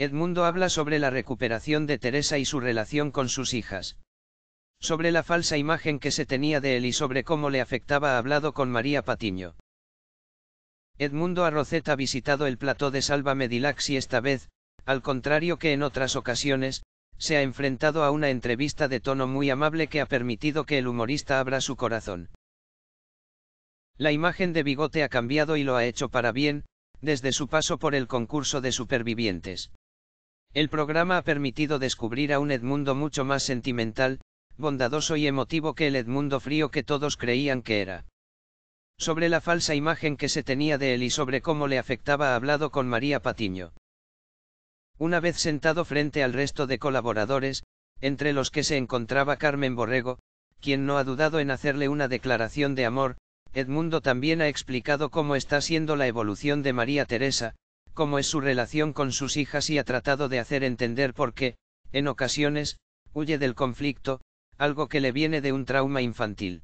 Edmundo habla sobre la recuperación de Teresa y su relación con sus hijas. Sobre la falsa imagen que se tenía de él y sobre cómo le afectaba ha hablado con María Patiño. Edmundo Arrocet ha visitado el plató de Salva Medilax y esta vez, al contrario que en otras ocasiones, se ha enfrentado a una entrevista de tono muy amable que ha permitido que el humorista abra su corazón. La imagen de Bigote ha cambiado y lo ha hecho para bien, desde su paso por el concurso de supervivientes. El programa ha permitido descubrir a un Edmundo mucho más sentimental, bondadoso y emotivo que el Edmundo frío que todos creían que era. Sobre la falsa imagen que se tenía de él y sobre cómo le afectaba ha hablado con María Patiño. Una vez sentado frente al resto de colaboradores, entre los que se encontraba Carmen Borrego, quien no ha dudado en hacerle una declaración de amor, Edmundo también ha explicado cómo está siendo la evolución de María Teresa, cómo es su relación con sus hijas y ha tratado de hacer entender por qué, en ocasiones, huye del conflicto, algo que le viene de un trauma infantil.